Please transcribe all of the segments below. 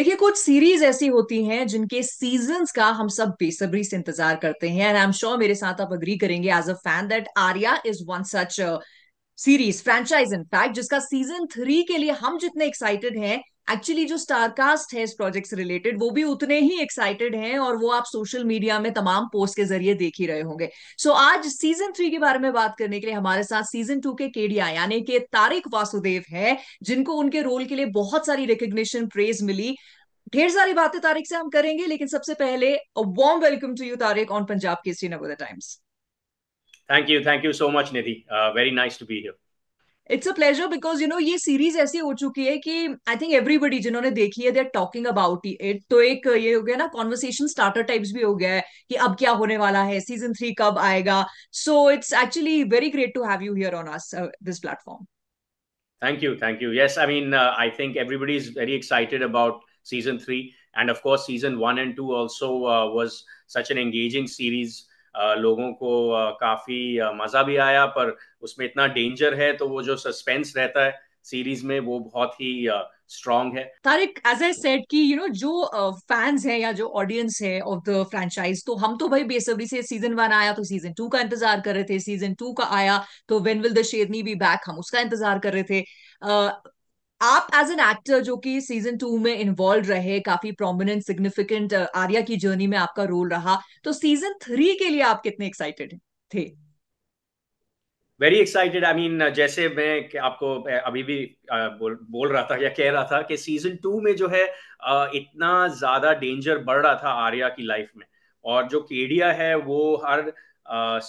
देखिए कुछ सीरीज ऐसी होती हैं जिनके सीजन का हम सब बेसब्री से इंतजार करते हैं एंड आई एम श्योर मेरे साथ आप अग्री करेंगे as a fan that Aarya is one such series franchise in fact जिसका सीजन थ्री के लिए हम जितने एक्साइटेड हैं एक्चुअली जो स्टारकास्ट है इस प्रोजेक्ट से रिलेटेड वो भी उतने ही एक्साइटेड हैं और वो आप सोशल मीडिया में तमाम पोस्ट के जरिए देख ही रहे होंगे सो so, आज सीजन थ्री के बारे में बात करने के लिए हमारे साथ सीजन टू के केडिया यानी के तारिक वासुदेव है जिनको उनके रोल के लिए बहुत सारी रिकग्निशन प्रेज मिली ढेर सारी बातें तारिक से हम करेंगे लेकिन सबसे पहले warm welcome to you Tariq on Punjab Kesari Navodaya Times thank you thank you so much Nidhi very nice to be here it's a pleasure because you know ये सीरीज ऐसी हो चुकी है कि आई थिंक एवरीबडी जिन्होंने देखी है they are talking about it तो एक ये हो गया ना कॉन्वर्सेशन स्टार्टर टाइप्स भी हो गया है कि अब क्या होने वाला है सीजन थ्री कब आएगा so it's actually very great to have you here on us this platform Thank you, thank you. Yes, I mean, uh, I think everybody is very excited about season three, and of course, season one and two also uh, was such an engaging series लोगों को काफ़ी मज़ा भी आया पर उसमें इतना danger है तो वो जो सस्पेंस रहता है सीरीज में वो बहुत ही स्ट्रॉन्ग है तारिक एज आई सेड कि यू नो जो फैंस हैं या जो ऑडियंस है ऑफ द फ्रेंचाइज तो हम तो भाई बेसब्री से सीजन वन आया तो सीजन टू का इंतजार कर रहे थे सीजन टू का आया तो when will the sherni be back हम उसका इंतजार कर रहे थे आप एज एन एक्टर जो कि सीजन टू में इन्वॉल्व रहे काफी प्रोमिनेंट सिग्निफिकेंट uh, आर्या की जर्नी में आपका रोल रहा तो सीजन थ्री के लिए आप कितने एक्साइटेड थे वेरी एक्साइटेड आई मीन जैसे मैं आपको अभी भी बोल बोल रहा था या कह रहा था कि सीजन टू में जो है इतना ज्यादा डेंजर बढ़ रहा था आर्या की लाइफ में और जो केडिया है वो हर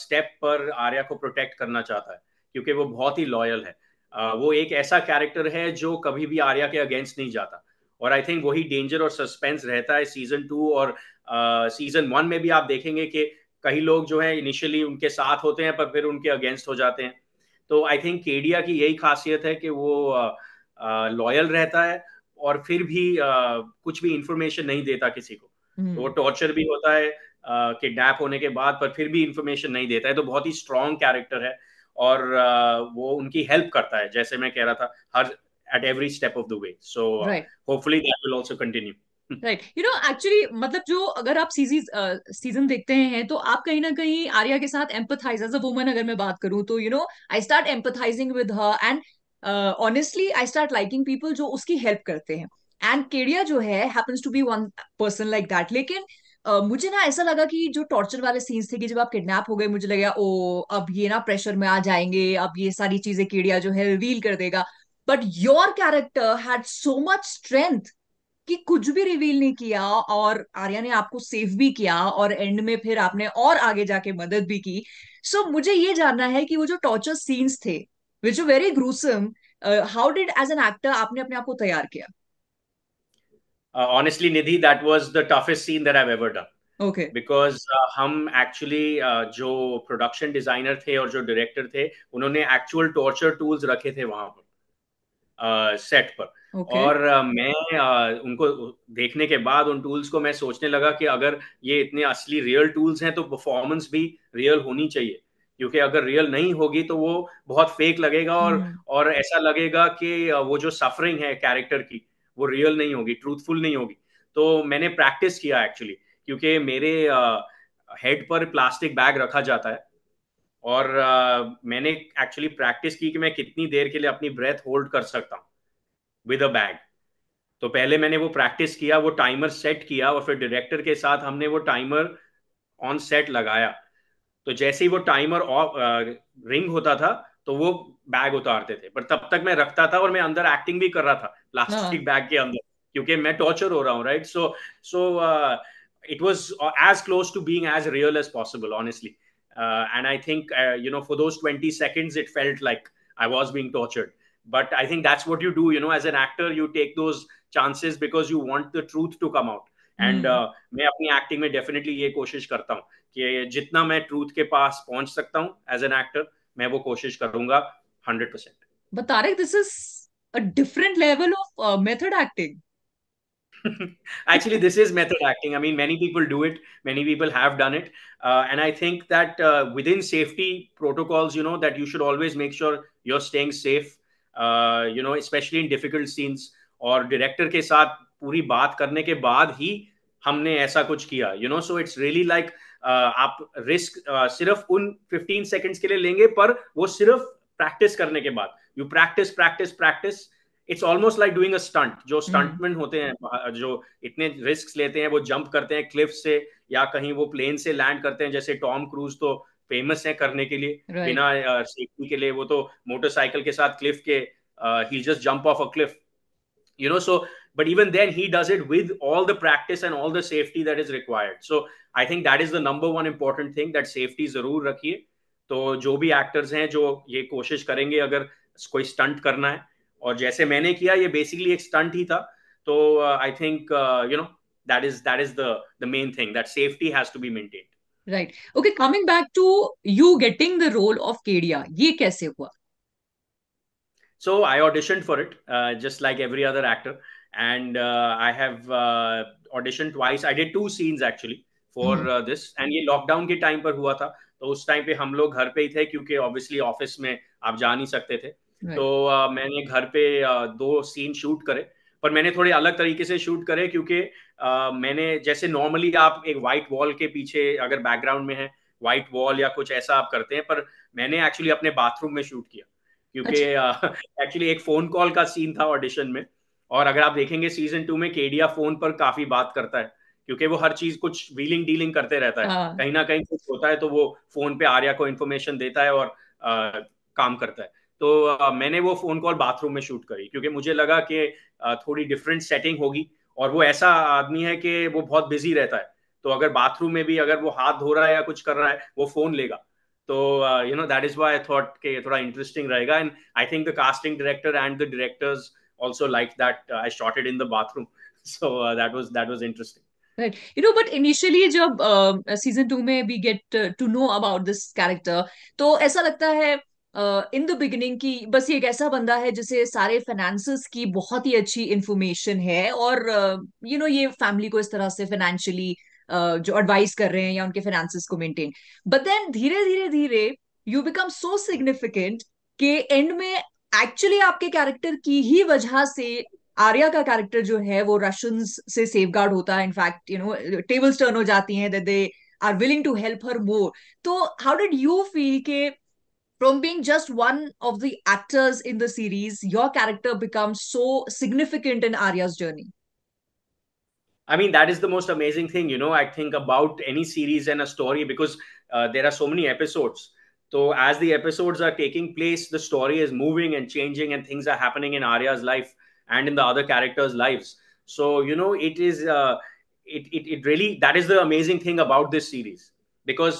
स्टेप पर आर्या को प्रोटेक्ट करना चाहता है क्योंकि वो बहुत ही लॉयल है वो एक ऐसा कैरेक्टर है जो कभी भी आर्या के अगेंस्ट नहीं जाता और आई थिंक वही डेंजर और सस्पेंस रहता है सीजन टू और सीजन वन में भी आप देखेंगे कि कई लोग जो है इनिशियली उनके साथ होते हैं पर फिर उनके अगेंस्ट हो जाते हैं तो आई थिंक केडिया की यही खासियत है कि वो लॉयल रहता है और फिर भी uh, कुछ भी इंफॉर्मेशन नहीं देता किसी को हम्म। तो वो टॉर्चर भी होता है किडनैप होने के बाद पर फिर भी इंफॉर्मेशन नहीं देता है तो बहुत ही स्ट्रॉन्ग कैरेक्टर है और वो उनकी हेल्प करता है जैसे मैं कह रहा था her at every step of the way so hopefully that will also continue right you know actually मतलब जो अगर आप सीजीज सीजन uh, देखते हैं तो आप कहीं ना कहीं आर्या के साथ एम्पथाइज एज अ वुमन अगर मैं बात करूं तो you know I start empathising with her and honestly I start liking people जो उसकी हेल्प करते हैं एंड केडिया जो है happens to be one person like that लेकिन uh, मुझे ना ऐसा लगा कि जो टॉर्चर वाले सीन्स थे कि जब आप किडनैप हो गए मुझे लगा ओ अब ये ना प्रेशर में आ जाएंगे अब ये सारी चीजें कीड़िया जो है रिवील कर देगा but your character had so much strength कि कुछ भी रिवील नहीं किया और आर्या ने आपको सेव भी किया और एंड में फिर आपने और आगे जाके मदद भी की सो so, मुझे ये जानना है कि वो जो टॉर्चर सीन्स थे which very gruesome how did as an actor आपने अपने आप को तैयार किया uh, honestly nidhi that was the toughest scene that i've ever done okay because uh, hum actually uh, jo production designer the aur jo director the unhone actual torture tools rakhe the wahan par set uh, पर okay. और uh, मैं uh, उनको देखने के बाद उन tools को मैं सोचने लगा कि अगर ये इतने असली रियल टूल्स हैं तो परफॉर्मेंस भी रियल होनी चाहिए क्योंकि अगर रियल नहीं होगी तो वो बहुत फेक लगेगा और और ऐसा लगेगा कि वो जो सफरिंग है कैरेक्टर की वो रियल नहीं होगी ट्रूथफुल नहीं होगी तो मैंने प्रैक्टिस किया एक्चुअली क्योंकि मेरे हेड uh, पर प्लास्टिक बैग रखा जाता है और uh, मैंने एक्चुअली प्रैक्टिस की कि मैं कितनी देर के लिए अपनी ब्रेथ होल्ड कर सकता हूँ विद अ बैग तो पहले मैंने वो प्रैक्टिस किया वो टाइमर सेट किया और फिर डायरेक्टर के साथ हमने वो टाइमर ऑन सेट लगाया तो जैसे ही वो टाइमर ऑफ रिंग होता था तो वो बैग उतारते थे पर तब तक मैं रखता था और मैं अंदर एक्टिंग भी कर रहा था प्लास्टिक हाँ। बैग के अंदर क्योंकि मैं टॉर्चर हो रहा हूँ right so so it was as close to being as real as possible honestly and I think you know for those twenty seconds it felt like I was being tortured but i think that's what you do you know as an actor you take those chances because you want the truth to come out and mm. uh, मैं अपनी acting में definitely ये कोशिश करता हूँ कि जितना मैं ट्रूथ के पास पहुंच सकता हूँ एज एन एक्टर मैं वो कोशिश करूंगा hundred percent but Tarak this is a different level of method acting actually this is method acting i mean many people do it many people have done it uh, and i think that uh, within safety protocols you know that you should always make sure you're staying safe uh, you know especially in difficult scenes और director के साथ पूरी बात करने के बाद ही हमने ऐसा कुछ किया you know so it's really like आप रिस्क सिर्फ उन 15 सेकंड्स के लिए लेंगे पर वो सिर्फ प्रैक्टिस करने के बाद you practice practice practice it's almost like doing a stunt जो स्टंटमैन हम्म। होते हैं जो इतने रिस्क लेते हैं वो जंप करते हैं क्लिफ से या कहीं वो प्लेन से लैंड करते हैं जैसे टॉम क्रूज तो फेमस है करने के लिए right. बिना सेफ्टी uh, के लिए वो तो मोटरसाइकिल के साथ क्लिफ के ही just jump off a cliff you know so But even then, he does it with all the practice and all the safety that is required. So that is the number one important thing that safety zarur rakhiye to jo bhi actors hain jo ye koshish karenge agar koi stunt karna hai aur jaise maine kiya ye basically ek stunt hi tha ही uh, i think uh, you know that is that is the the main thing that safety has to be maintained right okay coming back to you getting the role of Kedia ये कैसे हुआ so I audition for it just like every other actor and uh, I have uh, auditioned twice. I did two scenes actually for mm hmm. uh, this, and ये lockdown के time पर हुआ था तो उस time पे हम लोग घर पे ही थे क्योंकि obviously office में आप जा नहीं सकते थे right. तो uh, मैंने घर पे uh, दो scene shoot करे पर मैंने थोड़े अलग तरीके से शूट करे क्योंकि uh, मैंने जैसे नॉर्मली आप एक व्हाइट वॉल के पीछे अगर बैकग्राउंड में है व्हाइट वॉल या कुछ ऐसा आप करते हैं पर मैंने एक्चुअली अपने बाथरूम में शूट किया क्योंकि एक्चुअली अच्छा। एक फोन कॉल का सीन था ऑडिशन में और अगर आप देखेंगे सीजन टू में केडिया फोन पर काफी बात करता है क्योंकि वो हर चीज कुछ व्हीलिंग डीलिंग करते रहता है हाँ। कहीं ना कहीं कुछ होता है तो वो फोन पे आर्या को इन्फॉर्मेशन देता है और आ, काम करता है तो आ, मैंने वो फोन कॉल बाथरूम में शूट करी क्योंकि मुझे लगा कि थोड़ी डिफरेंट सेटिंग होगी और वो ऐसा आदमी है कि वो बहुत बिजी रहता है तो अगर बाथरूम में भी अगर वो हाथ धो रहा है या कुछ कर रहा है वो फोन लेगा तो you know that is why I thought के थोड़ा इंटरेस्टिंग रहेगा and I think the casting director and the directors also liked that uh, I shot it in the bathroom. So uh, that was that was interesting. Right. You know, but initially जब season uh, two में we get to know about this character, तो ऐसा लगता है in the beginning की बस ये एक ऐसा बंदा है जिसे सारे फाइनेंस की बहुत ही अच्छी इंफॉर्मेशन है और यू uh, नो ये फैमिली को इस तरह से फाइनेंशियली uh, जो एडवाइस कर रहे हैं या उनके फाइनेंस को मेंटेन बट देन धीरे धीरे धीरे यू बिकम सो सिग्निफिकेंट के एंड में एक्चुअली आपके कैरेक्टर की ही वजह से आर्या का कैरेक्टर जो है वो रशियन से सेफ गार्ड होता है in fact you know tables turn हो जाती हैं they are willing to help her more तो हाउ डिड यू फील के from being just one of the actors in the series your character become so significant in Arya journey I mean, that is the most amazing thing, you know, I think about any series and a story because uh, there are so many episodes. Uh, So as the episodes are taking place, the story is moving and changing, and things are happening in Arya's life and in the other characters' lives. So you know, it is uh, it, it it really that is the amazing thing about this series because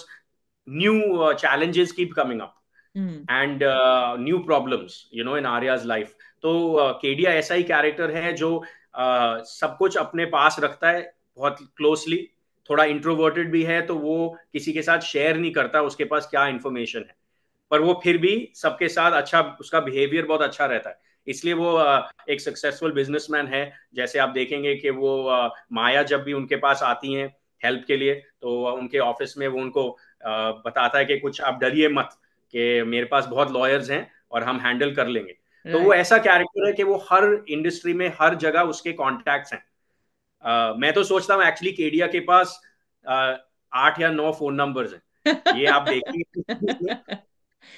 new uh, challenges keep coming up mm. and uh, new problems you know in Arya's life. So uh, KDI character ही character है जो uh, सब कुछ अपने पास रखता है बहुत closely. थोड़ा इंट्रोवर्टेड भी है तो वो किसी के साथ शेयर नहीं करता उसके पास क्या इन्फॉर्मेशन है पर वो फिर भी सबके साथ अच्छा उसका बिहेवियर बहुत अच्छा रहता है इसलिए वो एक सक्सेसफुल बिजनेसमैन है जैसे आप देखेंगे कि वो माया जब भी उनके पास आती हैं हेल्प के लिए तो उनके ऑफिस में वो उनको बताता है कि कुछ आप डरिए मत कि मेरे पास बहुत लॉयर्स हैं और हम हैंडल कर लेंगे तो वो ऐसा कैरेक्टर है कि वो हर इंडस्ट्री में हर जगह उसके कॉन्टैक्ट हैं मैं तो सोचता हूँ एक्चुअली केडिया के पास uh, आठ या नौ फोन नंबर है ये आप देखिए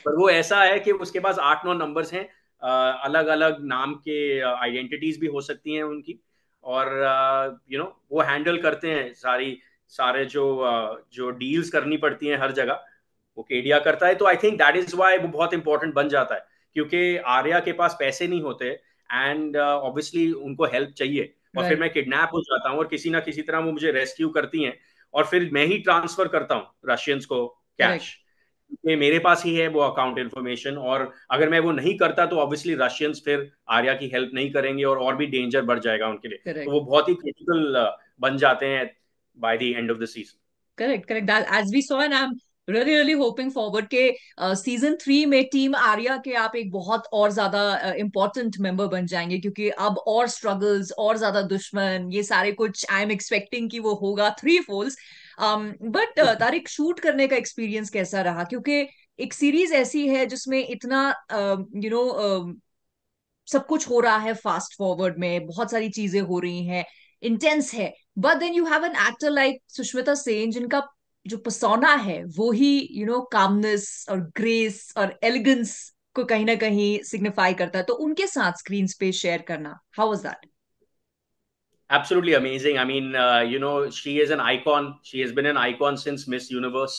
पर वो ऐसा है कि उसके पास आठ नौ नंबर्स हैं अलग अलग नाम के आइडेंटिटीज भी हो सकती हैं उनकी और यू नो वो हैंडल करते हैं सारी सारे जो जो डील्स करनी पड़ती हैं हर जगह वो केडिया करता है तो I think that is why वो बहुत इंपॉर्टेंट बन जाता है क्योंकि आर्या के पास पैसे नहीं होते एंड ऑब्वियसली उनको हेल्प चाहिए और फिर मैं किडनैप हो जाता हूँ और किसी ना किसी तरह वो मुझे रेस्क्यू करती हैं और फिर मैं ही ट्रांसफर करता हूँ रशियंस को कैश मेरे पास ही है वो अकाउंट इन्फॉर्मेशन और अगर मैं वो नहीं करता तो ऑब्वियसली रशियंस फिर आर्या की हेल्प नहीं करेंगे और और भी डेंजर बढ़ जाएगा उनके लिए तो वो बहुत ही क्रिटिकल uh, बन जाते हैं by the end of the season correct correct as we saw and really really hoping forward के सीजन uh, थ्री में टीम आर्या के आप एक बहुत और ज्यादा इम्पोर्टेंट मेंबर बन जाएंगे क्योंकि अब और स्ट्रगल्स और ज्यादा दुश्मन ये सारे कुछ आई एम एक्सपेक्टिंग कि वो होगा थ्री फोल्स but um, uh, Tariq shoot करने का एक्सपीरियंस कैसा रहा क्योंकि एक सीरीज ऐसी है जिसमें इतना you uh, know you know, uh, सब कुछ हो रहा है फास्ट फॉरवर्ड में बहुत सारी चीजें हो रही हैं इंटेंस है but then you have an actor like Sushmita Sen जिनका जो पसौना है वो ही यू नो कामनेस और ग्रेस और एलिगेंस को कहीं ना कहीं सिग्निफाई करता है तो उनके साथ स्क्रीन स्पेस शेयर करना how was that absolutely amazing i mean uh, you know she is an icon she has been an icon since miss universe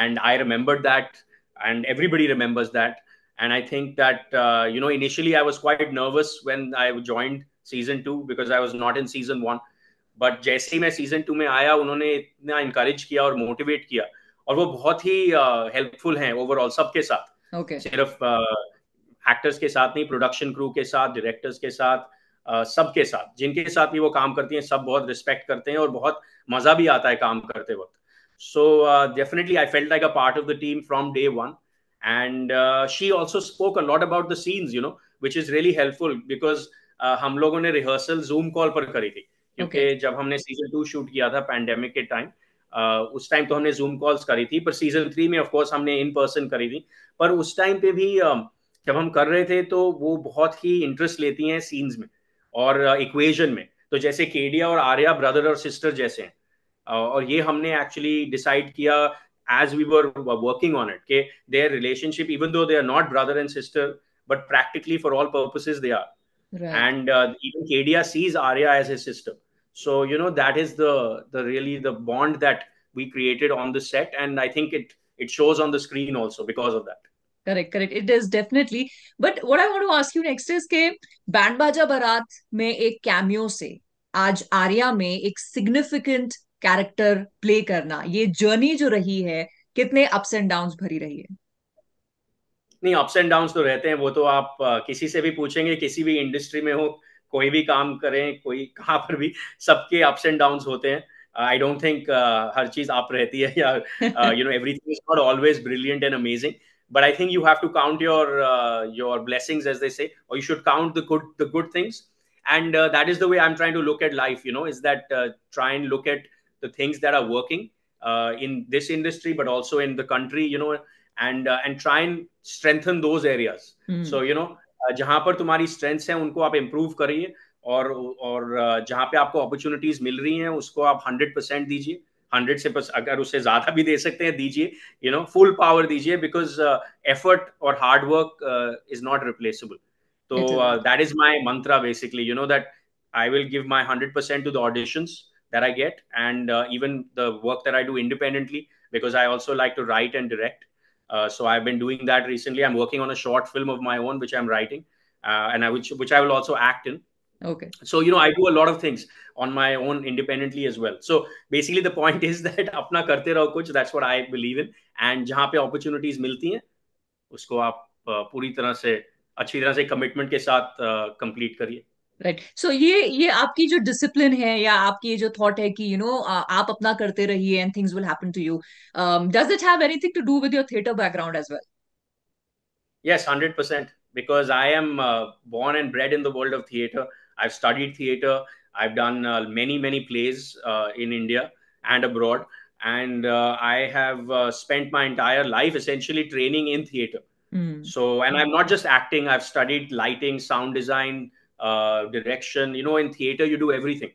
and i remembered that and everybody remembers that and i think that uh, you know initially i was quite nervous when i joined season 2 because i was not in season 1 but जैसे ही मैं season two में आया उन्होंने इतना encourage किया और motivate किया और वो बहुत ही हेल्पफुल हैं ओवरऑल सबके साथ okay. सिर्फ एक्टर्स के साथ नहीं प्रोडक्शन क्रू के साथ डायरेक्टर्स के साथ सबके साथ जिनके साथ भी वो काम करती हैं सब बहुत रिस्पेक्ट करते हैं और बहुत मजा भी आता है काम करते वक्त so definitely I felt like a part of the team from day one and she also spoke a lot about the scenes you know which is really helpful because हम लोगों ने रिहर्सल जूम कॉल पर करी थी क्योंकि okay. जब हमने season two shoot किया था पैंडेमिक के टाइम उस टाइम तो हमने जूम कॉल्स करी थी पर सीजन थ्री में ऑफकोर्स हमने इन पर्सन करी थी पर उस टाइम पे भी जब हम कर रहे थे तो वो बहुत ही इंटरेस्ट लेती हैं सीन्स में और इक्वेशन में तो जैसे केडिया और आर्या ब्रदर और सिस्टर जैसे हैं और ये हमने एक्चुअली डिसाइड किया as we were working on it के their relationship even though they are not brother and sister but practically for all purposes they are and even Kedia sees Arya as a sister so you know that is the the really the bond that we created on the set and i think it it shows on the screen also because of that correct correct it is definitely but what i want to ask you next is ke band baja barat mein ek cameo se आज आर्या में एक significant character play करना ये journey जो रही है कितने ups and downs भरी रही है नहीं अप्स एंड डाउन्स तो रहते हैं वो तो आप किसी से भी पूछेंगे किसी भी इंडस्ट्री में हो कोई भी काम करें कोई कहाँ पर भी सबके अप्स एंड डाउन होते हैं आई डोंट थिंक हर चीज आप रहती है या you know everything is not always brilliant and amazing but I think you have to count your your blessing as they say और you should count the good the good things and that is the way I am trying to look at life you know is that try and look at the things that are working in this industry but also in the country you no and and try and strengthen those areas so you know जहां पर तुम्हारी strengths हैं उनको आप improve करिए और और जहां पे आपको अपॉर्चुनिटीज मिल रही हैं उसको आप हंड्रेड परसेंट दीजिए हंड्रेड से बस अगर उसे ज्यादा भी दे सकते हैं दीजिए यू नो फुल पावर दीजिए बिकॉज एफर्ट और hard work is not replaceable तो that is my mantra basically you know that I will give my hundred percent to the auditions that I get and even the work that I do independently because I also like to write and and uh, Uh, so I've been doing that recently. I'm working on a short film of my own, which I'm writing, uh, and I which which I will also act in. Okay. So you know, I do a lot of things on my own independently as well. So basically, the point is that apna karte raho kuch. That's what I believe in. And जहाँ पे opportunities मिलती हैं, उसको आप uh, पूरी तरह से अच्छी तरह से कमिटमेंट के साथ uh, complete करिए राइट right. सो so ये ये आपकी जो डिसिप्लिन है या आपकी जो थॉट है कि यू you नो know, आप अपना करते रहिए and things will happen to you does it have anything to do with your theatre background as well yes 100% because I am born and bred in the world of theatre I have studied theatre I have done many many plays in India and abroad and I have spent my entire life essentially training in theatre so and I am not just acting I have studied lighting sound design Uh, direction. You know, in theater, you do everything.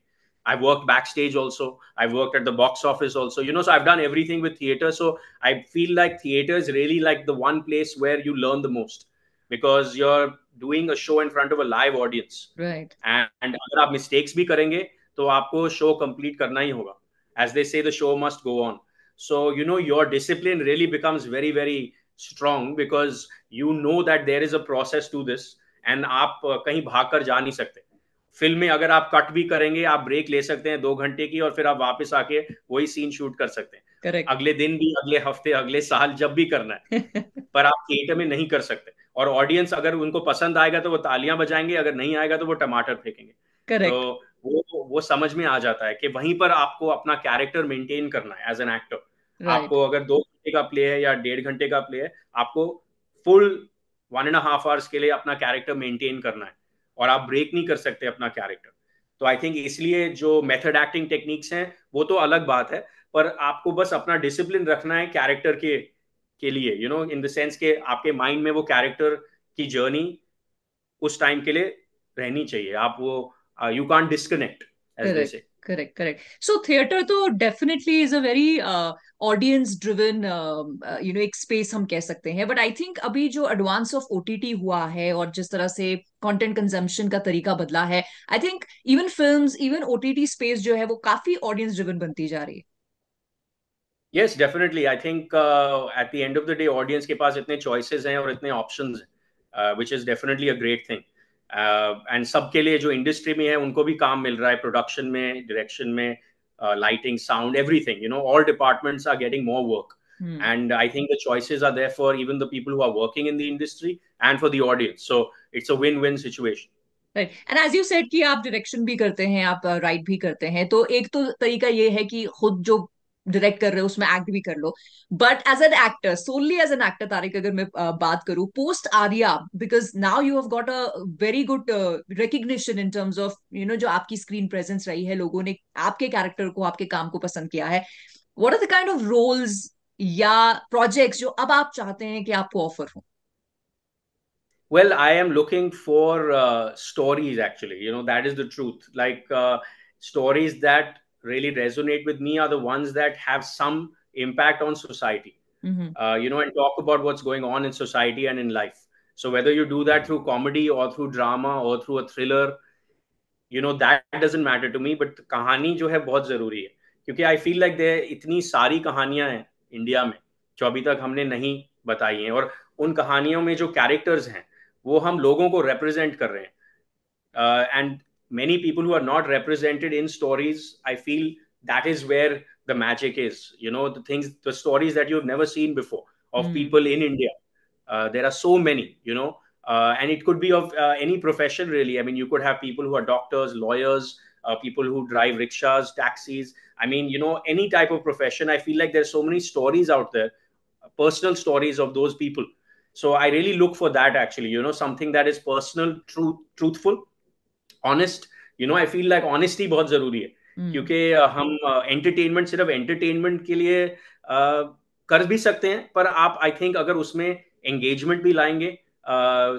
I've worked backstage also. I've worked at the box office also. You know, so I've done everything with theater. So I feel like theater is really like the one place where you learn the most because you're doing a show in front of a live audience. Right. And, if mistakes be करेंगे तो आपको show complete करना ही होगा. As they say, the show must go on. So you know your discipline really becomes very very strong because you know that there is a process to this and आप कहीं भाग कर जा नहीं सकते film में अगर आप कट भी करेंगे आप ब्रेक ले सकते हैं दो घंटे की और फिर आप वापस आके वही सीन शूट कर सकते हैं Correct. अगले दिन भी अगले हफ्ते अगले साल जब भी करना है पर आप थिएटर में नहीं कर सकते और ऑडियंस अगर उनको पसंद आएगा तो वो तालियां बजाएंगे अगर नहीं आएगा तो वो टमाटर फेंकेंगे Correct. तो वो वो समझ में आ जाता है कि वहीं पर आपको अपना कैरेक्टर मेंटेन करना है एज एन एक्टर आपको अगर दो घंटे का प्ले है या डेढ़ घंटे का प्ले है आपको full one and half hours के लिए अपना कैरेक्टर मेंटेन करना है और आप ब्रेक नहीं कर सकते अपना कैरेक्टर तो आई थिंक इसलिए जो मेथड एक्टिंग टेक्निक्स हैं वो तो अलग बात है पर आपको बस अपना डिसिप्लिन रखना है कैरेक्टर के के लिए you know in the sense के आपके माइंड में वो कैरेक्टर की जर्नी उस टाइम के लिए रहनी चाहिए आप वो you can't disconnect correct correct so theatre तो definitely is a very audience driven you know एक स्पेस हम कह सकते हैं बट आई थिंक अभी जो एडवांस ऑफ ओटीटी हुआ है और जिस तरह से कंटेंट कंजम्पशन का तरीका बदला है I think even films even OTT space जो है वो काफी ऑडियंस ड्रिवन बनती जा रही है yes definitely I think at the end of the day audience के पास इतने चॉइसेस हैं और इतने ऑप्शंस हैं which is definitely a great thing and uh, सबके लिए जो इंडस्ट्री में है उनको भी काम मिल रहा है प्रोडक्शन में डायरेक्शन में lighting sound everything you know all departments are getting more work and I think the choices are there for even the people who are working in the industry and for the audience so it's a win win situation and as you said कि आप direction भी करते हैं आप right uh, भी करते हैं तो एक तो तरीका ये है कि खुद जो डायरेक्ट कर रहे हो उसमें एक्ट भी कर लो but as an actor solely as an actor Tariq अगर मैं बात करूं post Arya because now you have got a very good recognition in terms of you know जो आपकी स्क्रीन प्रेजेंस रही है लोगों ने आपके कैरेक्टर को आपके काम को पसंद किया है what are the kind of roles या प्रोजेक्ट जो अब आप चाहते हैं कि आपको ऑफर हो well i am looking for uh, stories actually you know that is the truth like uh, stories that really resonate with me are the ones that have some impact on society mm-hmm. uh, you know and talk about what's going on in society and in life so whether you do that through comedy or through drama or through a thriller you know that doesn't matter to me but कहानी जो है बहुत जरूरी है क्योंकि आई feel like there इतनी सारी कहानियां हैं इंडिया में जो अभी तक हमने नहीं बताई हैं और उन कहानियों में जो कैरेक्टर्स हैं वो हम लोगों को रिप्रेजेंट कर रहे हैं and many people who are not represented in stories i feel that is where the magic is you know the things the stories that you've never seen before of mm. people in india uh, there are so many you know uh, and it could be of uh, any profession really i mean you could have people who are doctors lawyers uh, people who drive rickshaws taxis i mean you know any type of profession i feel like there's so many stories out there personal stories of those people so i really look for that actually you know something that is personal true truthful honest you know I feel like honesty बहुत जरूरी है mm. क्योंकि हम entertainment uh, सिर्फ entertainment के लिए uh, कर भी सकते हैं पर आप आई थिंक अगर उसमें एंगेजमेंट भी लाएंगे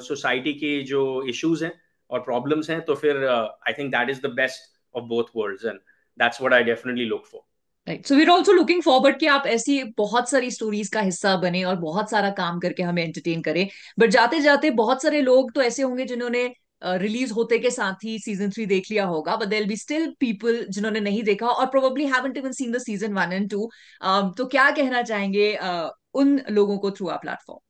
सोसाइटी uh, की जो इश्यूज हैं और प्रॉब्लम्स हैं तो फिर I think that is the best of both worlds and that's what I definitely look for right so we are also looking forward कि आप ऐसी बहुत सारी स्टोरीज का हिस्सा बने और बहुत सारा काम करके हमें एंटरटेन करें बट जाते जाते बहुत सारे लोग तो ऐसे होंगे जिन्होंने रिलीज होते के साथ ही सीजन थ्री देख लिया होगा but there be still people जिन्होंने नहीं देखा और probably haven't even seen the season one and two तो क्या कहना चाहेंगे uh, उन लोगों को through our platform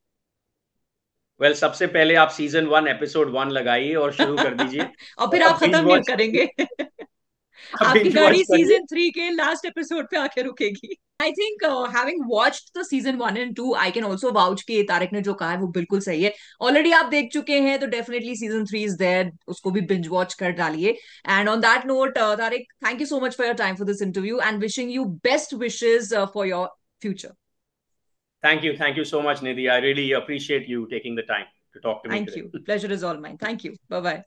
well well, सबसे पहले आप सीजन वन एपिसोड वन लगाइए और शुरू कर दीजिए और फिर और आप खत्म नहीं करेंगे आपकी गाड़ी सीजन थ्री के लास्ट एपिसोड पे आके रुकेगी I think having watched the season one and two I can also vouch के तारक ने जो कहा है वो बिल्कुल सही है ऑलरेडी आप देख चुके हैं तो definitely season three is there उसको भी बिंज वॉच कर डालिए and on that note Tariq thank you so much for your time for this interview and wishing you best wishes for your future Thank you. Thank you so much, Nidhi I really appreciate you taking the time to talk to me. Thank today. you. Pleasure is all mine. Thank you. Bye bye.